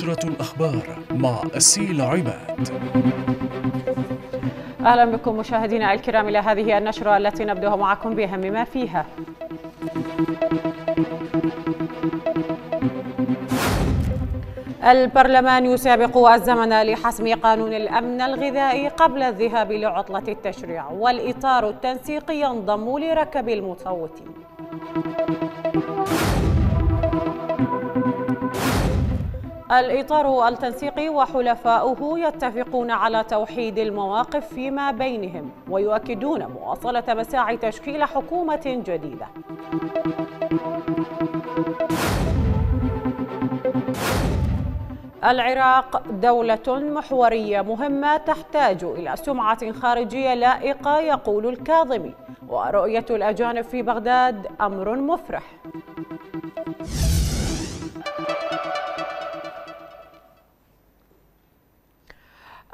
نشرة الأخبار مع أسيل عباد أهلا بكم مشاهدينا الكرام إلى هذه النشرة التي نبدأها معكم بأهم ما فيها البرلمان يسابق الزمن لحسم قانون الأمن الغذائي قبل الذهاب لعطلة التشريع والإطار التنسيقي ينضم لركب المصوتين الإطار التنسيقي وحلفاؤه يتفقون على توحيد المواقف فيما بينهم ويؤكدون مواصلة مساعي تشكيل حكومة جديدة العراق دولة محورية مهمة تحتاج إلى سمعة خارجية لائقة يقول الكاظمي ورؤية الأجانب في بغداد أمر مفرح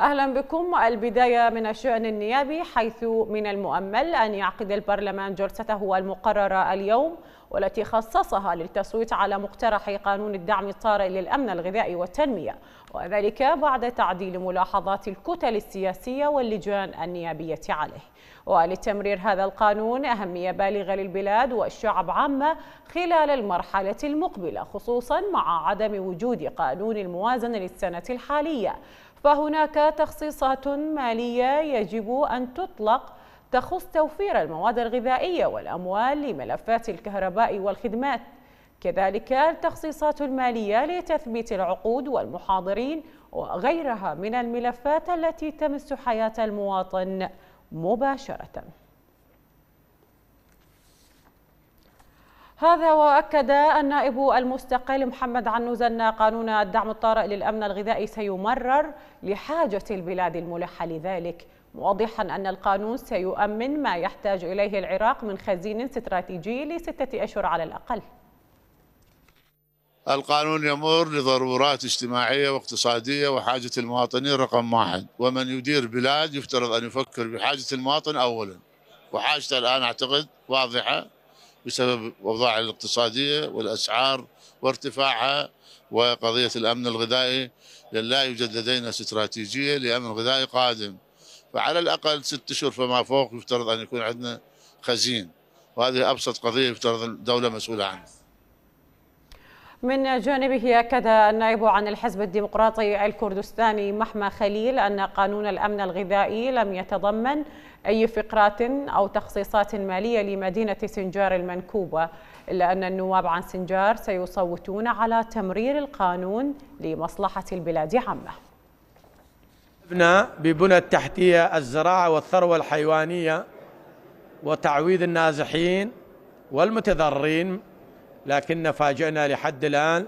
أهلا بكم البداية من الشأن النيابي حيث من المؤمل أن يعقد البرلمان جلسته المقررة اليوم والتي خصصها للتصويت على مقترح قانون الدعم الطارئ للأمن الغذائي والتنمية وذلك بعد تعديل ملاحظات الكتل السياسية واللجان النيابية عليه ولتمرير هذا القانون أهمية بالغة للبلاد والشعب عامة خلال المرحلة المقبلة خصوصا مع عدم وجود قانون الموازنة للسنة الحالية فهناك تخصيصات مالية يجب أن تطلق تخص توفير المواد الغذائية والأموال لملفات الكهرباء والخدمات كذلك التخصيصات المالية لتثبيت العقود والمحاضرين وغيرها من الملفات التي تمس حياة المواطن مباشرةً هذا وأكد النائب المستقل محمد عنوز أن قانون الدعم الطارئ للأمن الغذائي سيمرر لحاجة البلاد الملحة لذلك موضحا أن القانون سيؤمن ما يحتاج إليه العراق من خزين استراتيجي لستة أشهر على الأقل القانون يمر لضرورات اجتماعية واقتصادية وحاجة المواطنين رقم واحد ومن يدير بلاد يفترض أن يفكر بحاجة المواطن أولا وحاجته الآن أعتقد واضحة بسبب الاوضاع الاقتصاديه والاسعار وارتفاعها وقضيه الامن الغذائي لان لا يوجد لدينا استراتيجيه لامن غذائي قادم فعلى الاقل ست اشهر فما فوق يفترض ان يكون عندنا خزين وهذه ابسط قضيه يفترض الدوله مسؤوله عنها. من جانبه أكد النائب عن الحزب الديمقراطي الكردستاني محمى خليل أن قانون الأمن الغذائي لم يتضمن أي فقرات أو تخصيصات مالية لمدينة سنجار المنكوبة إلا أن النواب عن سنجار سيصوتون على تمرير القانون لمصلحة البلاد عامة ببنى التحتية الزراعة والثروة الحيوانية وتعويض النازحين والمتضررين لكن فاجئنا لحد الآن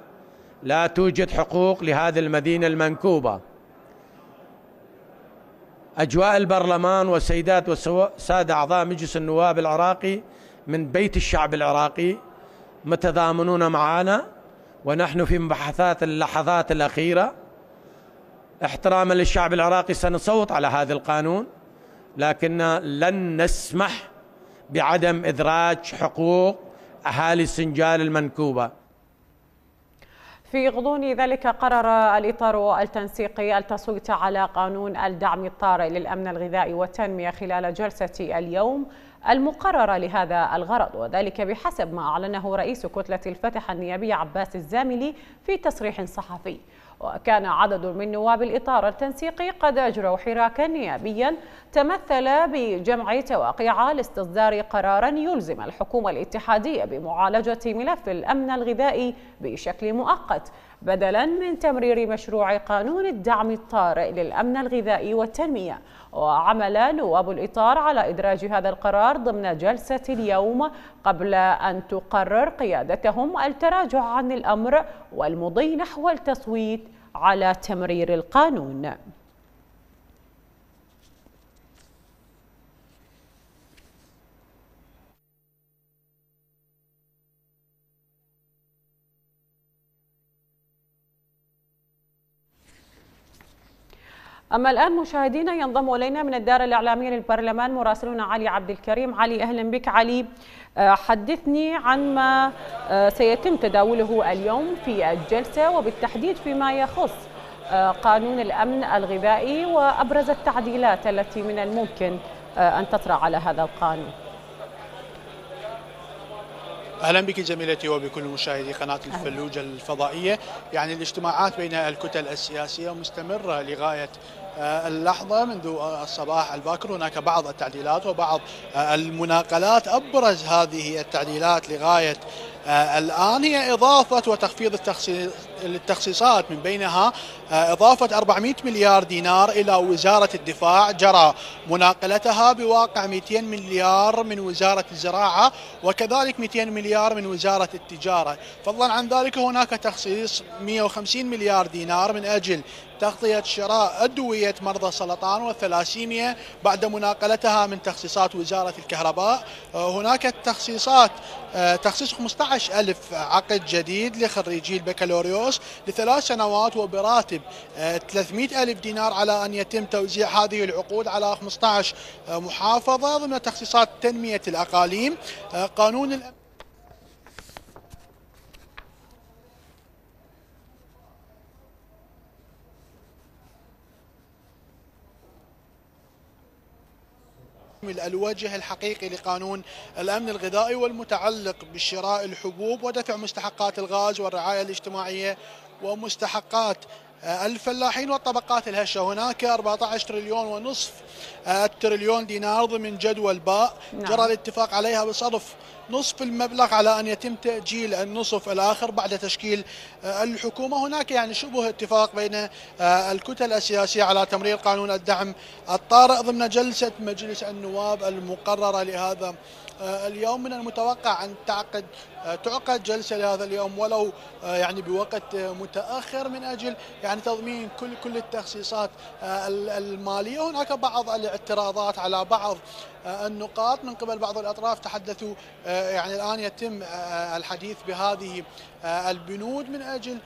لا توجد حقوق لهذه المدينة المنكوبة أجواء البرلمان والسيدات والسادة أعضاء مجلس النواب العراقي من بيت الشعب العراقي متضامنون معنا ونحن في مباحثات اللحظات الأخيرة احتراما للشعب العراقي سنصوت على هذا القانون لكن لن نسمح بعدم إدراج حقوق أهالي السنجال المنكوبة في غضون ذلك قرر الإطار التنسيقي التصويت على قانون الدعم الطارئ للأمن الغذائي والتنمية خلال جلسة اليوم المقررة لهذا الغرض وذلك بحسب ما أعلنه رئيس كتلة الفتح النيابي عباس الزاملي في تصريح صحفي وكان عدد من نواب الإطار التنسيقي قد أجروا حراكا نيابيا تمثل بجمع تواقيع لاستصدار قرارا يلزم الحكومة الاتحادية بمعالجة ملف الأمن الغذائي بشكل مؤقت بدلا من تمرير مشروع قانون الدعم الطارئ للأمن الغذائي والتنمية وعمل نواب الإطار على إدراج هذا القرار ضمن جلسة اليوم قبل أن تقرر قيادتهم التراجع عن الأمر والمضي نحو التصويت على تمرير القانون أما الآن مشاهدينا ينضم إلينا من الدار الإعلامية للبرلمان مراسلنا علي عبد الكريم علي أهلا بك علي آه، حدثني عن ما آه، سيتم تداوله اليوم في الجلسة وبالتحديد فيما يخص آه، قانون الأمن الغذائي وأبرز التعديلات التي من الممكن أن تطرأ على هذا القانون اهلا بك جميلتي وبكل مشاهدي قناه الفلوجه الفضائيه، يعني الاجتماعات بين الكتل السياسيه مستمره لغايه آه، اللحظة منذ آه، الصباح الباكر هناك بعض التعديلات وبعض آه، المناقلات أبرز هذه التعديلات لغاية آه، الآن هي إضافة وتخفيض التخصيصات من بينها آه، إضافة 400 مليار دينار إلى وزارة الدفاع جرى مناقلتها بواقع 200 مليار من وزارة الزراعة وكذلك 200 مليار من وزارة التجارة فضلا عن ذلك هناك تخصيص 150 مليار دينار من أجل تغطية شراء أدوية مرضى السرطان والثلاسيميا بعد مناقلتها من تخصيصات وزارة الكهرباء آه، هناك تخصيصات آه، تخصيص 15 ألف عقد جديد لخريجي البكالوريوس لثلاث سنوات وبراتب 300 آه، ألف دينار على أن يتم توزيع هذه العقود على 15 آه، محافظة ضمن تخصيصات تنمية الأقاليم قانون الأمن الوجه الحقيقي لقانون الأمن الغذائي والمتعلق بشراء الحبوب ودفع مستحقات الغاز والرعاية الاجتماعية ومستحقات آه، الفلاحين والطبقات الهشه هناك 14 تريليون ونصف التريليون آه، دينار ضمن جدول باء نعم. جرى الاتفاق عليها بصرف نصف المبلغ على ان يتم تاجيل النصف الاخر بعد تشكيل آه، الحكومه هناك يعني شبه اتفاق بين الكتل السياسيه على تمرير قانون الدعم الطارئ ضمن جلسه مجلس النواب المقرره لهذا اليوم من المتوقع ان تعقد آه، تعقد جلسه لهذا اليوم ولو آه، يعني بوقت آه، متاخر من اجل يعني تضمين كل كل التخصيصات الماليه، هناك بعض الاعتراضات على بعض النقاط من قبل بعض الاطراف تحدثوا يعني الان يتم الحديث بهذه البنود من اجل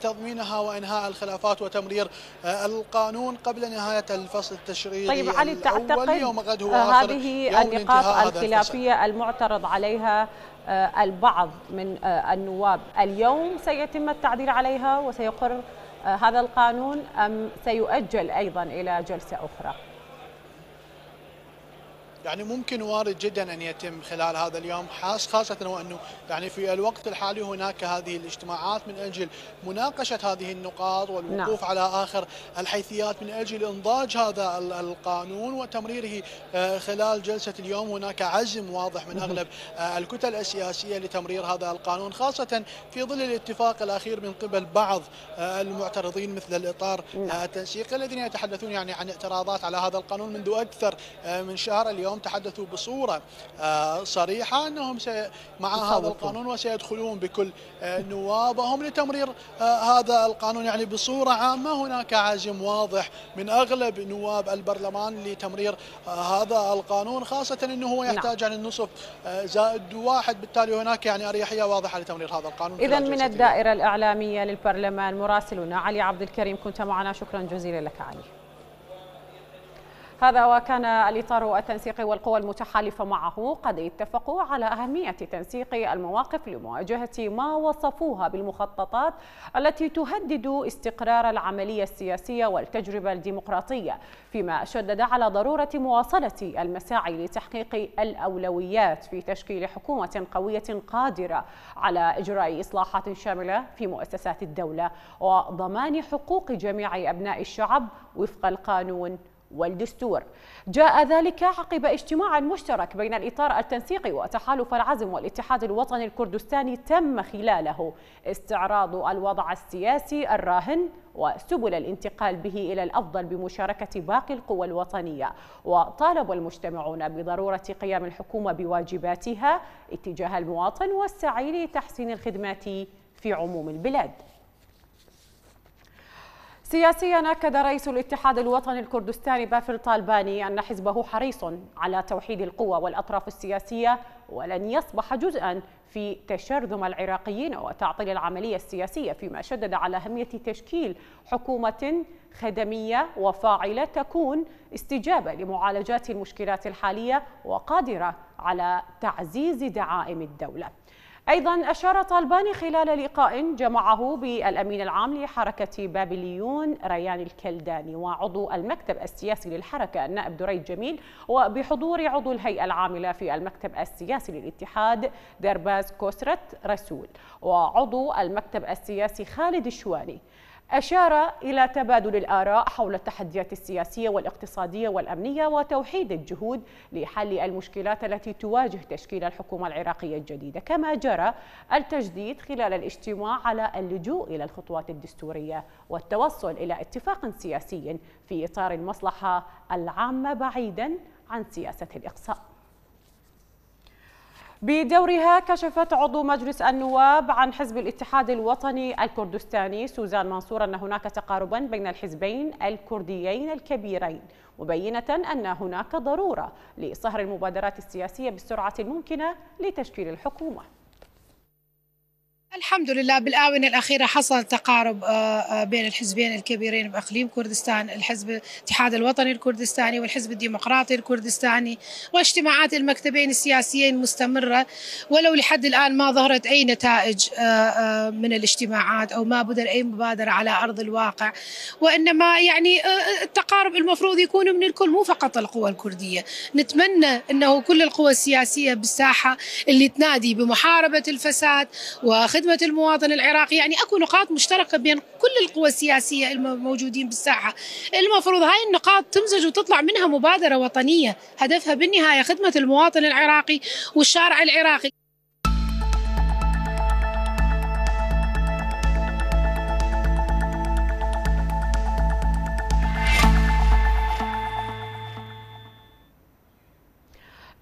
تضمينها وانهاء الخلافات وتمرير القانون قبل نهايه الفصل التشريعي طيب علي تعتقد هذه النقاط الخلافيه المعترض عليها آه، البعض من آه، النواب اليوم سيتم التعديل عليها وسيقر آه، هذا القانون أم سيؤجل أيضا إلى جلسة أخرى؟ يعني ممكن وارد جدا أن يتم خلال هذا اليوم خاصة وأنه يعني في الوقت الحالي هناك هذه الاجتماعات من أجل مناقشة هذه النقاط والوقوف نعم. على آخر الحيثيات من أجل إنضاج هذا القانون وتمريره آه، خلال جلسة اليوم هناك عزم واضح من أغلب آه، الكتل السياسية لتمرير هذا القانون خاصة في ظل الاتفاق الأخير من قبل بعض آه، المعترضين مثل الإطار نعم. التنسيقي الذين يتحدثون يعني عن اعتراضات على هذا القانون منذ أكثر من شهر اليوم هم تحدثوا بصورة آه، صريحة أنهم مع هذا القانون وسيدخلون بكل آه، نوابهم لتمرير آه، هذا القانون يعني بصورة عامة هناك عزم واضح من أغلب نواب البرلمان لتمرير هذا القانون خاصة أنه هو نعم. يحتاج عن النصف زائد واحد بالتالي هناك يعني أريحية واضحة لتمرير هذا القانون إذا من الدائرة الإعلامية للبرلمان مراسلنا علي عبد الكريم كنت معنا شكرا جزيلا لك علي هذا وكان الإطار التنسيقي والقوى المتحالفة معه قد اتفقوا على أهمية تنسيق المواقف لمواجهة ما وصفوها بالمخططات التي تهدد استقرار العملية السياسية والتجربة الديمقراطية فيما شدد على ضرورة مواصلة المساعي لتحقيق الأولويات في تشكيل حكومة قوية قادرة على إجراء إصلاحات شاملة في مؤسسات الدولة وضمان حقوق جميع أبناء الشعب وفق القانون والدستور جاء ذلك عقب اجتماع مشترك بين الإطار التنسيقي وتحالف العزم والاتحاد الوطني الكردستاني تم خلاله استعراض الوضع السياسي الراهن وسبل الانتقال به إلى الأفضل بمشاركة باقي القوى الوطنية وطالب المجتمعون بضرورة قيام الحكومة بواجباتها اتجاه المواطن والسعي لتحسين الخدمات في عموم البلاد سياسيا أكد رئيس الاتحاد الوطني الكردستاني بافل طالباني أن حزبه حريص على توحيد القوى والأطراف السياسية ولن يصبح جزءا في تشرذم العراقيين وتعطيل العملية السياسية فيما شدد على أهمية تشكيل حكومة خدمية وفاعلة تكون استجابة لمعالجات المشكلات الحالية وقادرة على تعزيز دعائم الدولة أيضا أشار طالباني خلال لقاء جمعه بالأمين العام لحركة بابليون ريان الكلداني وعضو المكتب السياسي للحركة النائب دريد جميل وبحضور عضو الهيئة العاملة في المكتب السياسي للاتحاد درباز كوسرت رسول وعضو المكتب السياسي خالد الشواني أشار إلى تبادل الآراء حول التحديات السياسية والاقتصادية والأمنية وتوحيد الجهود لحل المشكلات التي تواجه تشكيل الحكومة العراقية الجديدة كما جرى التجديد خلال الاجتماع على اللجوء إلى الخطوات الدستورية والتوصل إلى اتفاق سياسي في إطار المصلحة العامة بعيدا عن سياسة الإقصاء بدورها كشفت عضو مجلس النواب عن حزب الاتحاد الوطني الكردستاني سوزان منصور أن هناك تقاربا بين الحزبين الكرديين الكبيرين مبينة أن هناك ضرورة لصهر المبادرات السياسية بالسرعة الممكنة لتشكيل الحكومة الحمد لله بالآونة الأخيرة حصل تقارب آه، آه، بين الحزبين الكبيرين بإقليم كردستان الحزب الاتحاد الوطني الكردستاني والحزب الديمقراطي الكردستاني واجتماعات المكتبين السياسيين مستمرة ولو لحد الآن ما ظهرت أي نتائج آه، من الاجتماعات أو ما بدر أي مبادرة على أرض الواقع وإنما يعني التقارب المفروض يكون من الكل مو فقط القوى الكردية نتمنى أنه كل القوى السياسية بالساحة اللي تنادي بمحاربة الفساد وخ خدمة المواطن العراقي يعني أكو نقاط مشتركة بين كل القوى السياسية الموجودين بالساحة المفروض هاي النقاط تمزج وتطلع منها مبادرة وطنية هدفها بالنهاية خدمة المواطن العراقي والشارع العراقي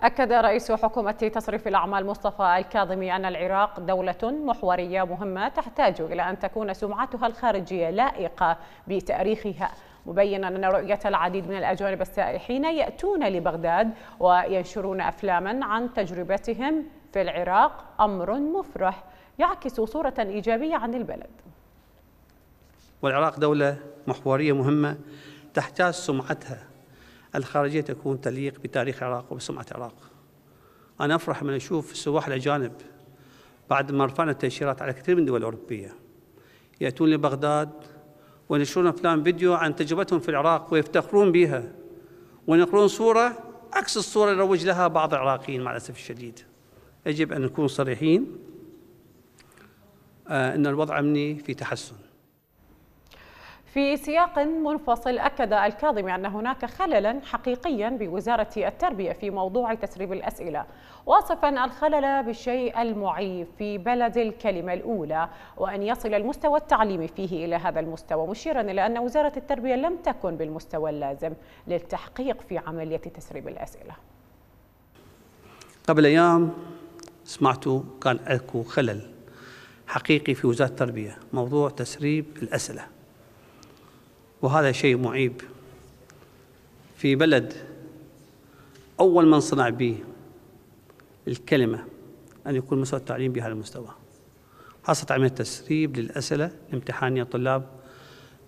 أكد رئيس حكومة تصريف الأعمال مصطفى الكاظمي أن العراق دولة محورية مهمة تحتاج إلى أن تكون سمعتها الخارجية لائقة بتاريخها مبينا أن رؤية العديد من الأجانب السائحين يأتون لبغداد وينشرون أفلاما عن تجربتهم في العراق أمر مفرح يعكس صورة إيجابية عن البلد والعراق دولة محورية مهمة تحتاج سمعتها الخارجية تكون تليق بتاريخ العراق وبسمعة العراق أنا أفرح من أشوف السواح الأجانب بعد ما رفعنا التأشيرات على كثير من الدول الأوروبية يأتون لبغداد وينشرون أفلام فيديو عن تجربتهم في العراق ويفتخرون بها وينقلون صورة عكس الصورة اللي روج لها بعض العراقيين مع الأسف الشديد يجب أن نكون صريحين آه، أن الوضع الأمني في تحسن في سياق منفصل أكد الكاظمي أن هناك خللا حقيقيا بوزارة التربية في موضوع تسريب الأسئلة واصفا الخلل بالشيء المعيب في بلد الكلمة الأولى وأن يصل المستوى التعليمي فيه إلى هذا المستوى مشيرا إلى أن وزارة التربية لم تكن بالمستوى اللازم للتحقيق في عملية تسريب الأسئلة قبل أيام سمعت كان أكو خلل حقيقي في وزارة التربية موضوع تسريب الأسئلة وهذا شيء معيب في بلد أول من صنع به الكلمة أن يكون مستوى التعليم بهذا المستوى حصلت عملية تسريب للأسئلة الامتحانية طلاب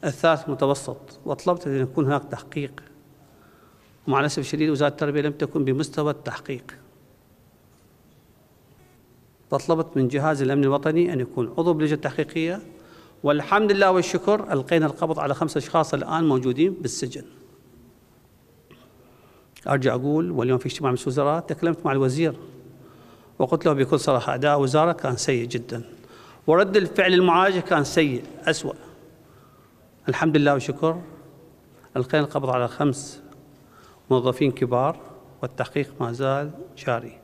الثالث متوسط وطلبت أن يكون هناك تحقيق ومع الأسف الشديد وزارة التربية لم تكن بمستوى التحقيق فطلبت من جهاز الأمن الوطني أن يكون عضو بلجنة تحقيقية والحمد لله والشكر ألقينا القبض على خمسة أشخاص الآن موجودين بالسجن أرجع أقول واليوم في اجتماع مجلس الوزراء تكلمت مع الوزير وقلت له بكل صراحة أداء وزارة كان سيء جدا ورد الفعل المعالجة كان سيء أسوأ الحمد لله والشكر ألقينا القبض على خمس موظفين كبار والتحقيق ما زال جاري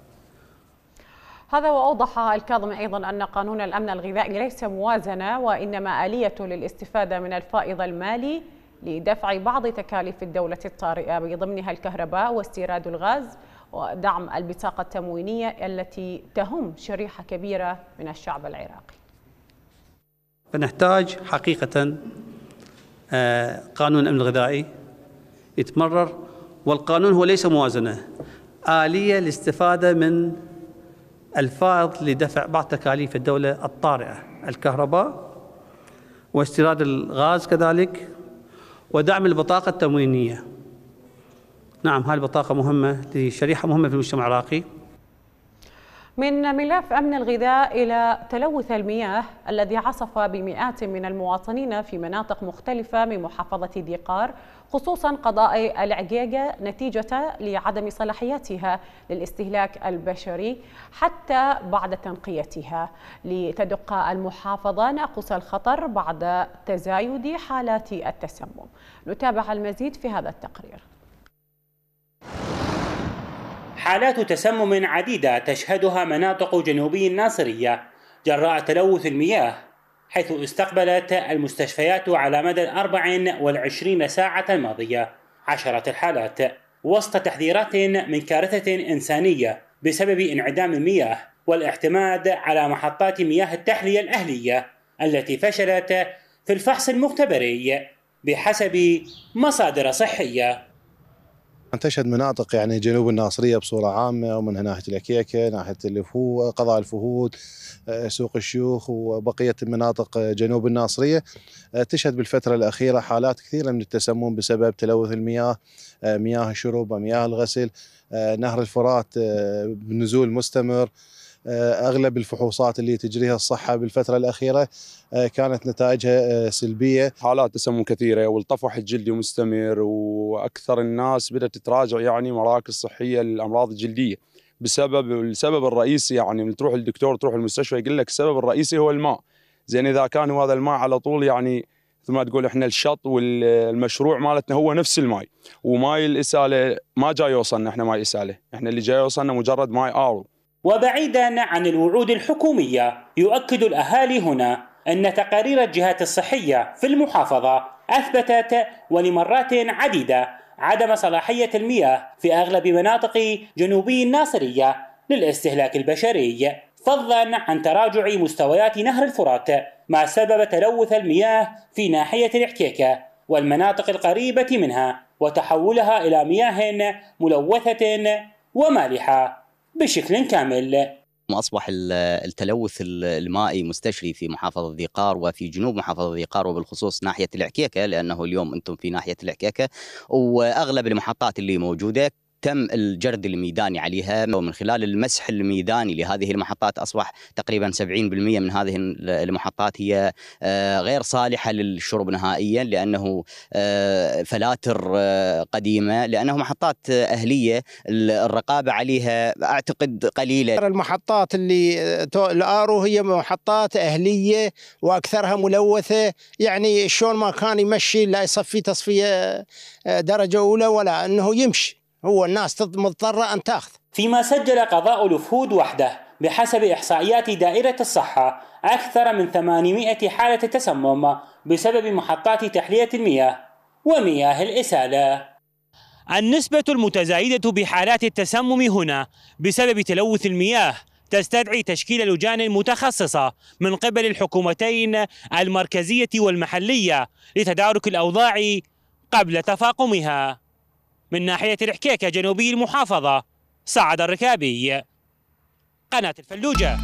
هذا وأوضح الكاظمي أيضا أن قانون الأمن الغذائي ليس موازنة وإنما آلية للاستفادة من الفائض المالي لدفع بعض تكاليف الدولة الطارئة بضمنها الكهرباء واستيراد الغاز ودعم البطاقة التموينية التي تهم شريحة كبيرة من الشعب العراقي فنحتاج حقيقة آه، قانون الأمن الغذائي يتمرر والقانون هو ليس موازنة آلية للاستفادة من الفائض لدفع بعض تكاليف الدولة الطارئة الكهرباء واستيراد الغاز كذلك ودعم البطاقة التموينية نعم هذه البطاقة مهمة لشريحة مهمة في المجتمع العراقي من ملف أمن الغذاء إلى تلوث المياه الذي عصف بمئات من المواطنين في مناطق مختلفة من محافظة ديقار خصوصا قضاء العقيقة نتيجة لعدم صلاحياتها للاستهلاك البشري حتى بعد تنقيتها لتدق المحافظة ناقص الخطر بعد تزايد حالات التسمم نتابع المزيد في هذا التقرير حالات تسمم عديدة تشهدها مناطق جنوبي الناصرية جراء تلوث المياه حيث استقبلت المستشفيات على مدى الأربع والعشرين ساعة الماضية عشرة الحالات وسط تحذيرات من كارثة إنسانية بسبب انعدام المياه والاعتماد على محطات مياه التحلية الأهلية التي فشلت في الفحص المختبري بحسب مصادر صحيه تشهد مناطق يعني جنوب الناصريه بصوره عامه ومنها ناحيه الاكيكه ناحيه هو قضاء الفهود، آه، سوق الشيوخ وبقيه مناطق جنوب الناصريه آه، تشهد بالفتره الاخيره حالات كثيره من التسمم بسبب تلوث المياه، آه، مياه الشرب ومياه الغسل، نهر الفرات بنزول مستمر، آه، اغلب الفحوصات اللي تجريها الصحه بالفتره الاخيره آه، كانت نتائجها آه، سلبيه. حالات تسمم كثيره والطفح الجلدي مستمر واكثر الناس بدات تتراجع يعني مراكز صحيه للامراض الجلديه بسبب السبب الرئيسي يعني من تروح للدكتور تروح المستشفى يقول لك السبب الرئيسي هو الماء. زين اذا كان هذا الماء على طول يعني مثل ما تقول احنا الشط والمشروع مالتنا هو نفس الماي وماي الاساله ما جاي يوصلنا احنا ماي اساله احنا اللي جاي يوصلنا مجرد ماي ارو وبعيدا عن الوعود الحكوميه يؤكد الاهالي هنا ان تقارير الجهات الصحيه في المحافظه اثبتت ولمرات عديده عدم صلاحيه المياه في اغلب مناطق جنوبي الناصريه للاستهلاك البشري فضلا عن تراجع مستويات نهر الفرات ما سبب تلوث المياه في ناحيه الاحتيكه والمناطق القريبه منها وتحولها الى مياه ملوثه ومالحه بشكل كامل أصبح التلوث المائي مستشري في محافظة ذي قار وفي جنوب محافظة ذي قار وبالخصوص ناحية العكيكة لأنه اليوم أنتم في ناحية العكيكة وأغلب المحطات اللي موجودة تم الجرد الميداني عليها ومن خلال المسح الميداني لهذه المحطات اصبح تقريبا 70% من هذه المحطات هي آه، غير صالحه للشرب نهائيا لانه آه، فلاتر آه، قديمه لانه محطات اهليه الرقابه عليها اعتقد قليله المحطات اللي الارو هي محطات اهليه واكثرها ملوثه يعني شلون ما كان يمشي لا يصفي تصفيه درجه اولى ولا انه يمشي هو الناس مضطرة أن تأخذ فيما سجل قضاء الوفود وحده بحسب إحصائيات دائرة الصحة أكثر من 800 حالة تسمم بسبب محطات تحلية المياه ومياه الإسالة النسبة المتزايدة بحالات التسمم هنا بسبب تلوث المياه تستدعي تشكيل لجان متخصصة من قبل الحكومتين المركزية والمحلية لتدارك الأوضاع قبل تفاقمها من ناحية الحكيكة جنوبي المحافظة سعد الركابي قناة الفلوجة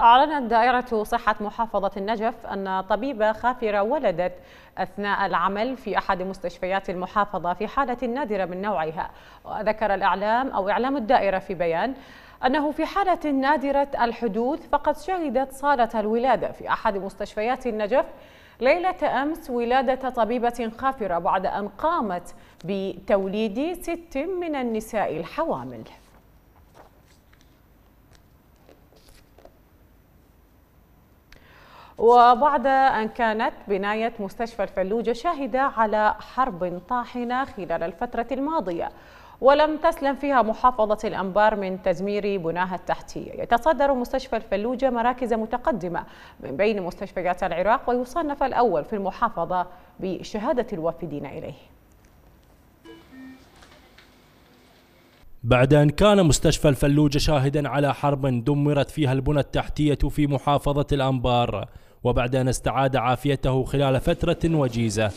أعلنت دائرة صحة محافظة النجف أن طبيبة خافرة ولدت أثناء العمل في أحد مستشفيات المحافظة في حالة نادرة من نوعها وذكر الإعلام أو إعلام الدائرة في بيان أنه في حالة نادرة الحدوث فقد شهدت صالة الولادة في أحد مستشفيات النجف ليلة أمس ولادة طبيبة خافرة بعد أن قامت بتوليد ست من النساء الحوامل وبعد أن كانت بناية مستشفى الفلوجة شاهدة على حرب طاحنة خلال الفترة الماضية ولم تسلم فيها محافظة الأنبار من تدمير بناها التحتية يتصدر مستشفى الفلوجة مراكز متقدمة من بين مستشفيات العراق ويصنف الأول في المحافظة بشهادة الوافدين إليه بعد أن كان مستشفى الفلوجة شاهدا على حرب دمرت فيها البنى التحتية في محافظة الأنبار وبعد أن استعاد عافيته خلال فترة وجيزة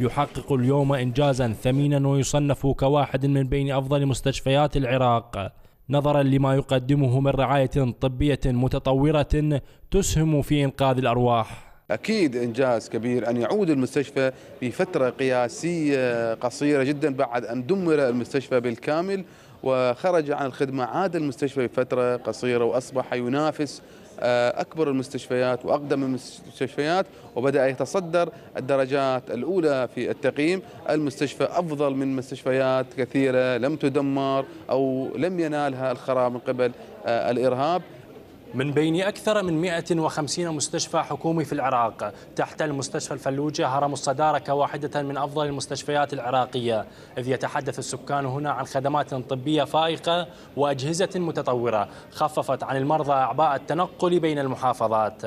يحقق اليوم إنجازا ثمينا ويصنف كواحد من بين أفضل مستشفيات العراق نظرا لما يقدمه من رعاية طبية متطورة تسهم في إنقاذ الأرواح أكيد إنجاز كبير أن يعود المستشفى في فترة قياسية قصيرة جدا بعد أن دمر المستشفى بالكامل وخرج عن الخدمة عاد المستشفى بفترة قصيرة وأصبح ينافس آه، أكبر المستشفيات وأقدم المستشفيات وبدأ يتصدر الدرجات الأولى في التقييم المستشفى أفضل من مستشفيات كثيرة لم تدمر أو لم ينالها الخراب من قبل آه، الإرهاب من بين أكثر من 150 مستشفى حكومي في العراق تحت المستشفى الفلوجة هرم الصدارة كواحدة من أفضل المستشفيات العراقية إذ يتحدث السكان هنا عن خدمات طبية فائقة وأجهزة متطورة خففت عن المرضى أعباء التنقل بين المحافظات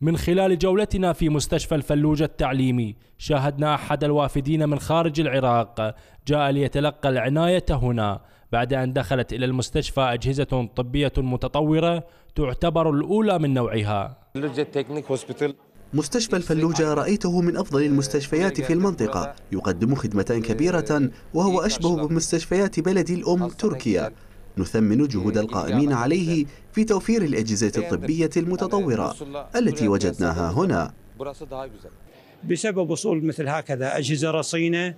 من خلال جولتنا في مستشفى الفلوجة التعليمي شاهدنا أحد الوافدين من خارج العراق جاء ليتلقى العناية هنا بعد أن دخلت إلى المستشفى أجهزة طبية متطورة تعتبر الأولى من نوعها مستشفى الفلوجة رأيته من أفضل المستشفيات في المنطقة يقدم خدمة كبيرة وهو أشبه بمستشفيات بلدي الأم تركيا نثمن جهود القائمين عليه في توفير الأجهزة الطبية المتطورة التي وجدناها هنا بسبب وصول مثل هكذا أجهزة رصينة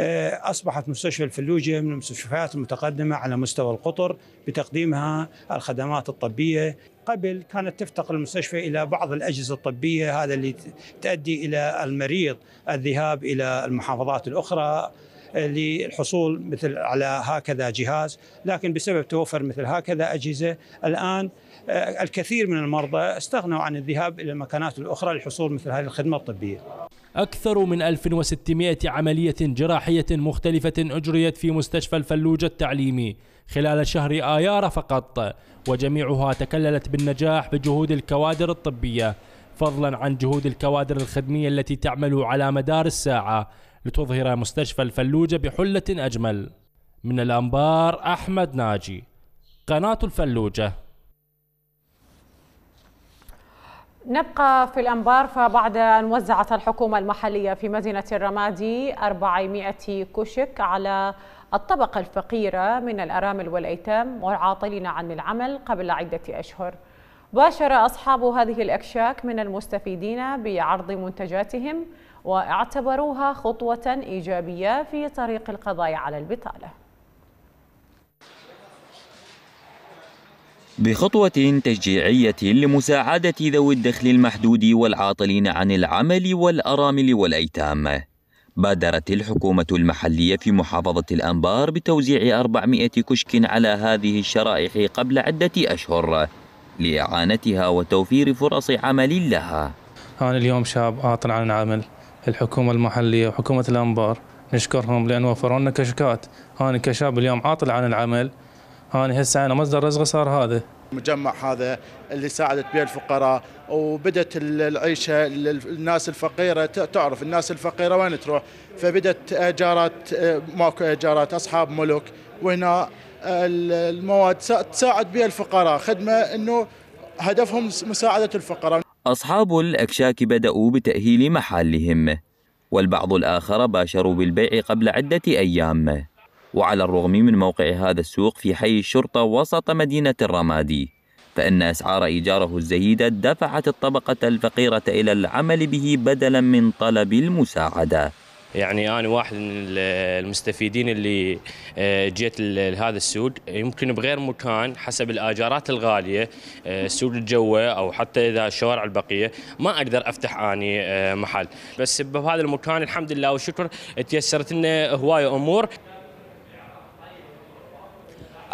آه، أصبحت مستشفى الفلوجة من المستشفيات المتقدمة على مستوى القطر بتقديمها الخدمات الطبية قبل كانت تفتقر المستشفى إلى بعض الأجهزة الطبية هذا اللي تؤدي إلى المريض الذهاب إلى المحافظات الأخرى آه، للحصول مثل على هكذا جهاز لكن بسبب توفر مثل هكذا أجهزة الآن آه، الكثير من المرضى استغنوا عن الذهاب إلى المكانات الأخرى للحصول مثل هذه الخدمة الطبية أكثر من 1600 عملية جراحية مختلفة أجريت في مستشفى الفلوجة التعليمي خلال شهر آيار فقط وجميعها تكللت بالنجاح بجهود الكوادر الطبية فضلا عن جهود الكوادر الخدمية التي تعمل على مدار الساعة لتظهر مستشفى الفلوجة بحلة أجمل من الأنبار أحمد ناجي قناة الفلوجة نبقى في الأنبار فبعد أن وزعت الحكومة المحلية في مدينة الرمادي 400 كشك على الطبقة الفقيرة من الأرامل والأيتام والعاطلين عن العمل قبل عدة أشهر باشر أصحاب هذه الأكشاك من المستفيدين بعرض منتجاتهم واعتبروها خطوة إيجابية في طريق القضاء على البطالة بخطوة تشجيعية لمساعدة ذوي الدخل المحدود والعاطلين عن العمل والأرامل والأيتام بادرت الحكومة المحلية في محافظة الأنبار بتوزيع 400 كشك على هذه الشرائح قبل عدة أشهر لإعانتها وتوفير فرص عمل لها أنا اليوم شاب عاطل عن العمل الحكومة المحلية وحكومة الأنبار نشكرهم لأن وفروا لنا كشكات أنا كشاب اليوم عاطل عن العمل أنا هسه أنا مصدر رزق صار هذا المجمع هذا اللي ساعدت به الفقراء وبدت العيشه الناس الفقيره تعرف الناس الفقيره وين تروح فبدت اجارات آه، ماكو اجارات اصحاب ملك وهنا آه، المواد تساعد بها الفقراء خدمه انه هدفهم مساعده الفقراء اصحاب الاكشاك بداوا بتاهيل محلهم والبعض الاخر باشروا بالبيع قبل عده ايام وعلى الرغم من موقع هذا السوق في حي الشرطة وسط مدينة الرمادي فإن أسعار إيجاره الزهيدة دفعت الطبقة الفقيرة إلى العمل به بدلا من طلب المساعدة يعني انا واحد من المستفيدين اللي آه، جيت لهذا السود يمكن بغير مكان حسب الاجارات الغاليه السود آه، الجوة او حتى اذا الشوارع البقيه ما اقدر افتح اني آه، محل بس بهذا المكان الحمد لله والشكر تيسرت لنا هوايه امور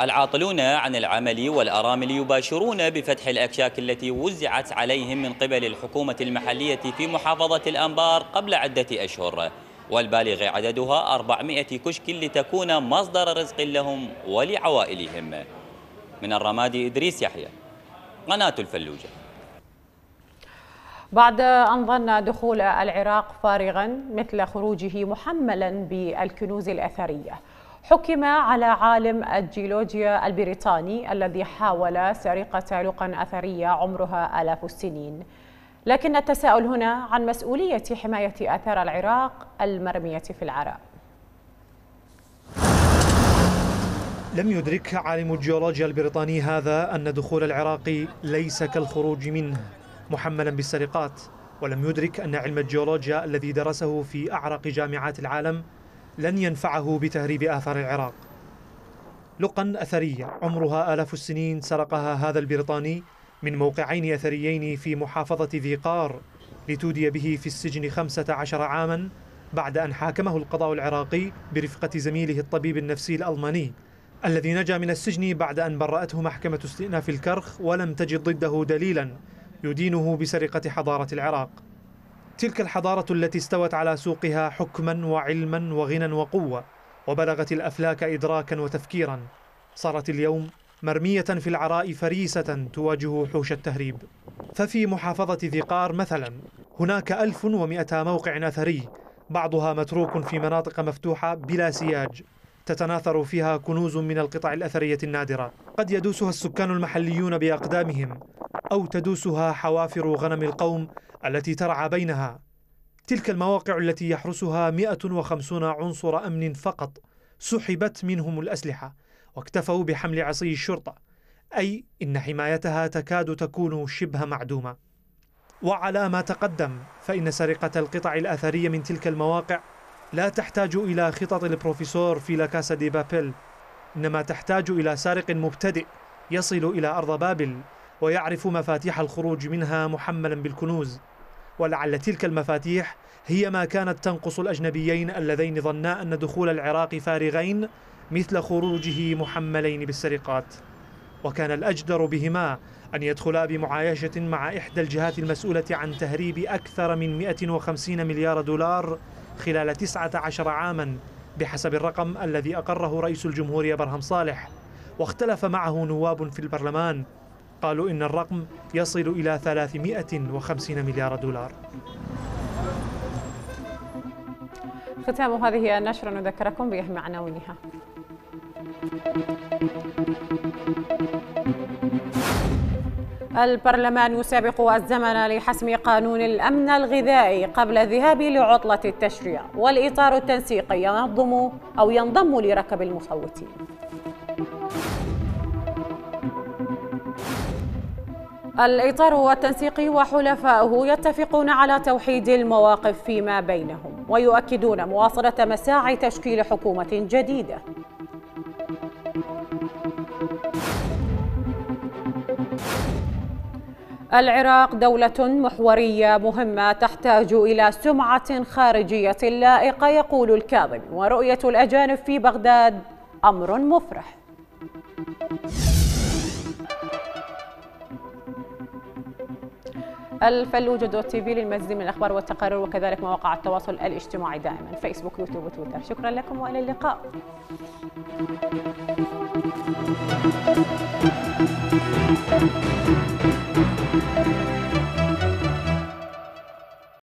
العاطلون عن العمل والأرامل يباشرون بفتح الأكشاك التي وزعت عليهم من قبل الحكومة المحلية في محافظة الأنبار قبل عدة أشهر والبالغ عددها 400 كشك لتكون مصدر رزق لهم ولعوائلهم من الرماد إدريس يحيى قناة الفلوجة بعد أن ظن دخول العراق فارغا مثل خروجه محملا بالكنوز الأثرية حكم على عالم الجيولوجيا البريطاني الذي حاول سرقة لقا أثرية عمرها آلاف السنين لكن التساؤل هنا عن مسؤولية حماية آثار العراق المرمية في العراء لم يدرك عالم الجيولوجيا البريطاني هذا أن دخول العراق ليس كالخروج منه محملا بالسرقات ولم يدرك أن علم الجيولوجيا الذي درسه في أعرق جامعات العالم لن ينفعه بتهريب آثار العراق لقا أثرية عمرها آلاف السنين سرقها هذا البريطاني من موقعين أثريين في محافظة ذي قار لتودي به في السجن 15 عاما بعد أن حاكمه القضاء العراقي برفقة زميله الطبيب النفسي الألماني الذي نجا من السجن بعد أن برأته محكمة استئناف الكرخ ولم تجد ضده دليلا يدينه بسرقة حضارة العراق تلك الحضارة التي استوت على سوقها حكما وعلما وغنى وقوة وبلغت الأفلاك إدراكا وتفكيرا صارت اليوم مرمية في العراء فريسة تواجه حوش التهريب ففي محافظة ذقار مثلا هناك ومئة موقع أثري بعضها متروك في مناطق مفتوحة بلا سياج تتناثر فيها كنوز من القطع الأثرية النادرة قد يدوسها السكان المحليون بأقدامهم أو تدوسها حوافر غنم القوم التي ترعى بينها تلك المواقع التي يحرسها 150 عنصر أمن فقط سحبت منهم الأسلحة واكتفوا بحمل عصي الشرطة أي إن حمايتها تكاد تكون شبه معدومة وعلى ما تقدم فإن سرقة القطع الأثرية من تلك المواقع لا تحتاج إلى خطط البروفيسور في لاكاسا دي بابل إنما تحتاج إلى سارق مبتدئ يصل إلى أرض بابل ويعرف مفاتيح الخروج منها محملا بالكنوز ولعل تلك المفاتيح هي ما كانت تنقص الأجنبيين اللذين ظنا أن دخول العراق فارغين مثل خروجه محملين بالسرقات وكان الأجدر بهما أن يدخلا بمعايشة مع إحدى الجهات المسؤولة عن تهريب أكثر من 150 مليار دولار خلال 19 عاما بحسب الرقم الذي أقره رئيس الجمهورية برهم صالح واختلف معه نواب في البرلمان قالوا إن الرقم يصل إلى 350 مليار دولار ختام هذه النشرة نذكركم بأهم عناوينها البرلمان يسابق الزمن لحسم قانون الأمن الغذائي قبل الذهاب لعطلة التشريع والإطار التنسيقي ينظم أو ينضم لركب المصوتين الإطار التنسيقي وحلفائه يتفقون على توحيد المواقف فيما بينهم ويؤكدون مواصلة مساعي تشكيل حكومة جديدة العراق دولة محورية مهمة تحتاج إلى سمعة خارجية لائقة يقول الكاظم ورؤية الأجانب في بغداد أمر مفرح الفلوجة دوت تي في للمزيد من الأخبار والتقارير وكذلك مواقع التواصل الاجتماعي دائما فيسبوك يوتيوب وتويتر شكرا لكم وإلى اللقاء